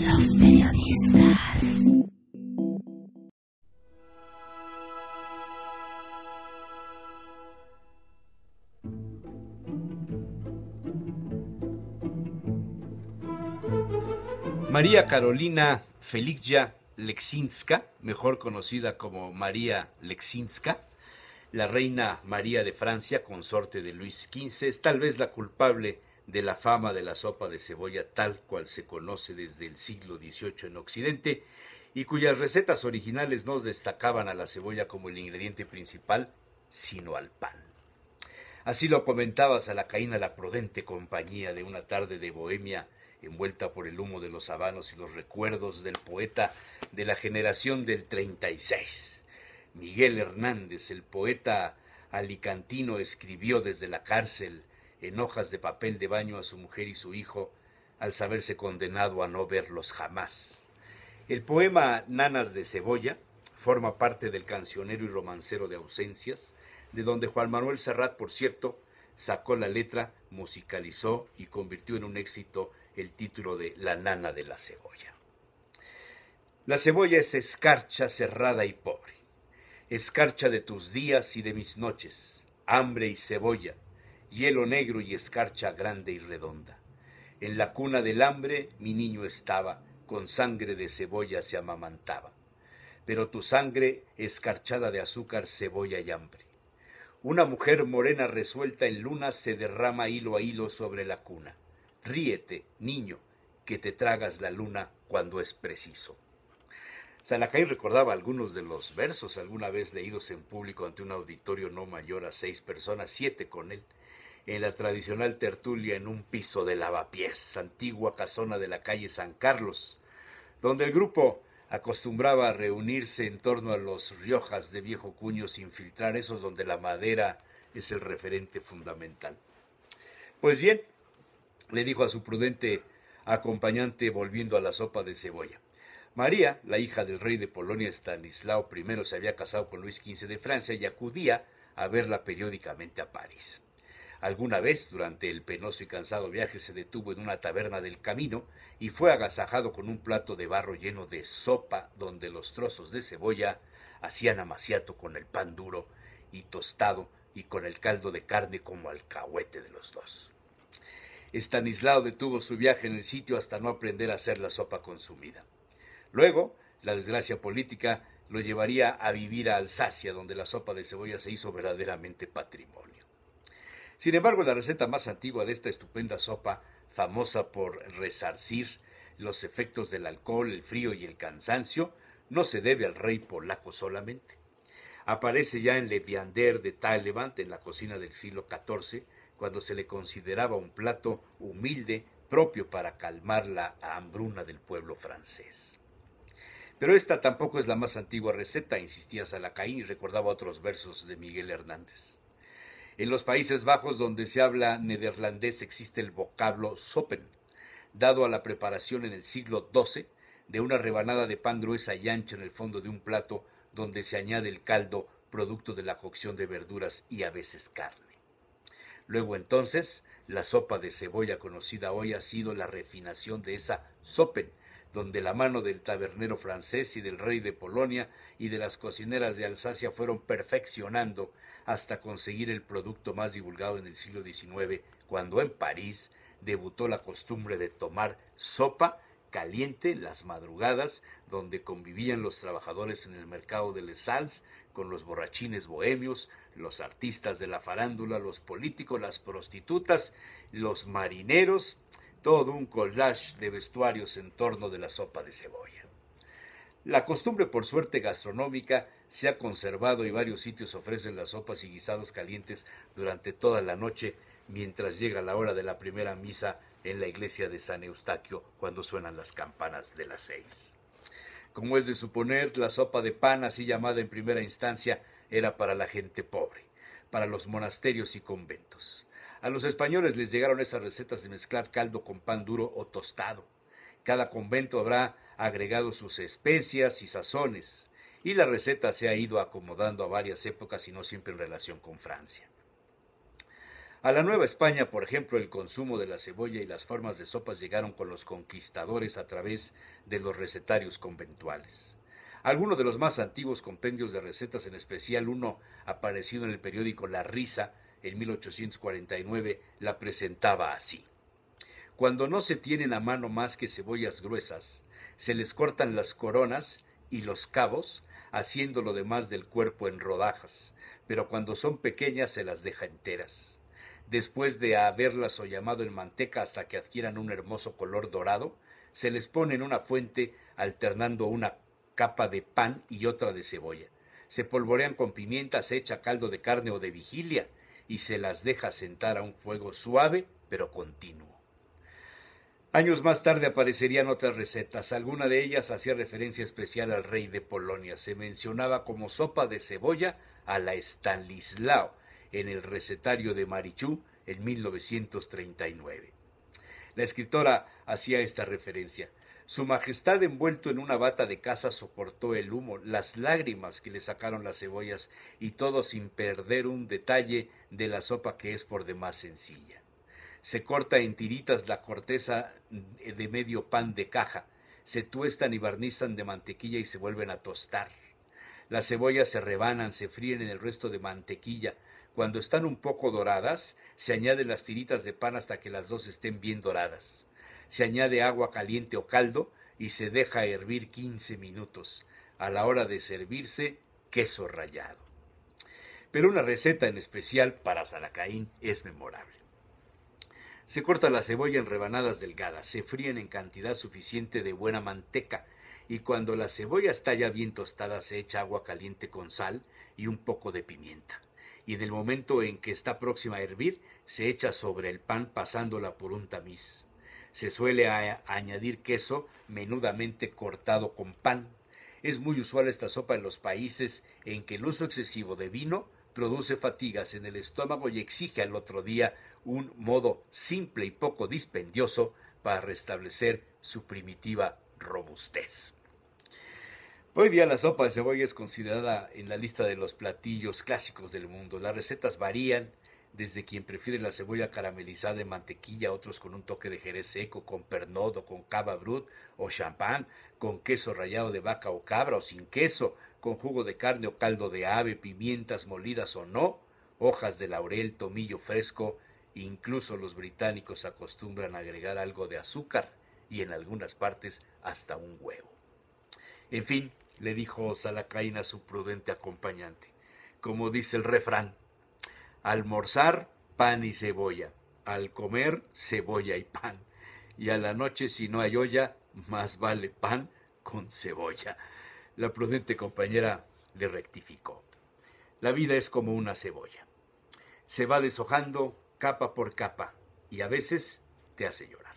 Los periodistas. María Carolina Felicia Lexinska, mejor conocida como María Lexinska, la reina María de Francia, consorte de Luis XV, es tal vez la culpable de la fama de la sopa de cebolla tal cual se conoce desde el siglo XVIII en Occidente y cuyas recetas originales no destacaban a la cebolla como el ingrediente principal, sino al pan. Así lo comentaba a la prudente compañía de una tarde de Bohemia envuelta por el humo de los habanos y los recuerdos del poeta de la generación del 36. Miguel Hernández, el poeta alicantino, escribió desde la cárcel en hojas de papel de baño a su mujer y su hijo al saberse condenado a no verlos jamás. El poema Nanas de Cebolla forma parte del cancionero y romancero de ausencias, de donde Juan Manuel Serrat, por cierto, sacó la letra, musicalizó y convirtió en un éxito el título de La nana de la cebolla. La cebolla es escarcha cerrada y pobre, escarcha de tus días y de mis noches, hambre y cebolla, hielo negro y escarcha grande y redonda. En la cuna del hambre mi niño estaba, con sangre de cebolla se amamantaba. Pero tu sangre escarchada de azúcar, cebolla y hambre. Una mujer morena resuelta en luna se derrama hilo a hilo sobre la cuna. Ríete, niño, que te tragas la luna cuando es preciso. Sanacay recordaba algunos de los versos alguna vez leídos en público ante un auditorio no mayor a seis personas, siete con él en la tradicional tertulia en un piso de lavapiés, antigua casona de la calle San Carlos, donde el grupo acostumbraba a reunirse en torno a los riojas de viejo cuño sin filtrar, esos donde la madera es el referente fundamental. Pues bien, le dijo a su prudente acompañante volviendo a la sopa de cebolla. María, la hija del rey de Polonia Stanislao I, se había casado con Luis XV de Francia y acudía a verla periódicamente a París. Alguna vez durante el penoso y cansado viaje se detuvo en una taberna del camino y fue agasajado con un plato de barro lleno de sopa donde los trozos de cebolla hacían amaciato con el pan duro y tostado y con el caldo de carne como alcahuete de los dos. Estanislao detuvo su viaje en el sitio hasta no aprender a hacer la sopa consumida. Luego, la desgracia política lo llevaría a vivir a Alsacia, donde la sopa de cebolla se hizo verdaderamente patrimonio. Sin embargo, la receta más antigua de esta estupenda sopa, famosa por resarcir los efectos del alcohol, el frío y el cansancio, no se debe al rey polaco solamente. Aparece ya en Le Viander de Levante, en la cocina del siglo XIV, cuando se le consideraba un plato humilde propio para calmar la hambruna del pueblo francés. Pero esta tampoco es la más antigua receta, insistía Salacaín y recordaba otros versos de Miguel Hernández. En los Países Bajos, donde se habla nederlandés, existe el vocablo sopen, dado a la preparación en el siglo XII de una rebanada de pan gruesa y ancha en el fondo de un plato donde se añade el caldo producto de la cocción de verduras y a veces carne. Luego entonces, la sopa de cebolla conocida hoy ha sido la refinación de esa sopen, donde la mano del tabernero francés y del rey de Polonia y de las cocineras de Alsacia fueron perfeccionando hasta conseguir el producto más divulgado en el siglo XIX, cuando en París debutó la costumbre de tomar sopa caliente las madrugadas, donde convivían los trabajadores en el mercado de Les sals con los borrachines bohemios, los artistas de la farándula, los políticos, las prostitutas, los marineros, todo un collage de vestuarios en torno de la sopa de cebolla. La costumbre, por suerte, gastronómica se ha conservado y varios sitios ofrecen las sopas y guisados calientes durante toda la noche mientras llega la hora de la primera misa en la iglesia de San Eustaquio cuando suenan las campanas de las seis. Como es de suponer, la sopa de pan, así llamada en primera instancia, era para la gente pobre, para los monasterios y conventos. A los españoles les llegaron esas recetas de mezclar caldo con pan duro o tostado. Cada convento habrá agregado sus especias y sazones, y la receta se ha ido acomodando a varias épocas y no siempre en relación con Francia. A la Nueva España, por ejemplo, el consumo de la cebolla y las formas de sopas llegaron con los conquistadores a través de los recetarios conventuales. Algunos de los más antiguos compendios de recetas, en especial uno aparecido en el periódico La Risa, en 1849 la presentaba así. Cuando no se tienen a mano más que cebollas gruesas, se les cortan las coronas y los cabos, haciendo lo demás del cuerpo en rodajas, pero cuando son pequeñas se las deja enteras. Después de haberlas llamado en manteca hasta que adquieran un hermoso color dorado, se les pone en una fuente alternando una capa de pan y otra de cebolla. Se polvorean con pimienta, hecha caldo de carne o de vigilia, y se las deja sentar a un fuego suave pero continuo. Años más tarde aparecerían otras recetas, alguna de ellas hacía referencia especial al rey de Polonia, se mencionaba como sopa de cebolla a la Stanislao en el recetario de Marichú en 1939. La escritora hacía esta referencia. Su Majestad, envuelto en una bata de casa, soportó el humo, las lágrimas que le sacaron las cebollas y todo sin perder un detalle de la sopa que es por demás sencilla. Se corta en tiritas la corteza de medio pan de caja, se tuestan y barnizan de mantequilla y se vuelven a tostar. Las cebollas se rebanan, se fríen en el resto de mantequilla. Cuando están un poco doradas, se añaden las tiritas de pan hasta que las dos estén bien doradas se añade agua caliente o caldo y se deja hervir 15 minutos. A la hora de servirse, queso rallado. Pero una receta en especial para Salacaín es memorable. Se corta la cebolla en rebanadas delgadas, se fríen en cantidad suficiente de buena manteca y cuando la cebolla está ya bien tostada se echa agua caliente con sal y un poco de pimienta. Y en el momento en que está próxima a hervir, se echa sobre el pan pasándola por un tamiz. Se suele añadir queso menudamente cortado con pan. Es muy usual esta sopa en los países en que el uso excesivo de vino produce fatigas en el estómago y exige al otro día un modo simple y poco dispendioso para restablecer su primitiva robustez. Hoy día la sopa de cebolla es considerada en la lista de los platillos clásicos del mundo. Las recetas varían desde quien prefiere la cebolla caramelizada en mantequilla, otros con un toque de jerez seco, con pernodo, con cava brut o champán, con queso rallado de vaca o cabra o sin queso, con jugo de carne o caldo de ave, pimientas molidas o no, hojas de laurel, tomillo fresco, incluso los británicos acostumbran a agregar algo de azúcar y en algunas partes hasta un huevo. En fin, le dijo Salacaina a su prudente acompañante, como dice el refrán, almorzar pan y cebolla, al comer cebolla y pan, y a la noche si no hay olla, más vale pan con cebolla. La prudente compañera le rectificó. La vida es como una cebolla. Se va deshojando capa por capa y a veces te hace llorar.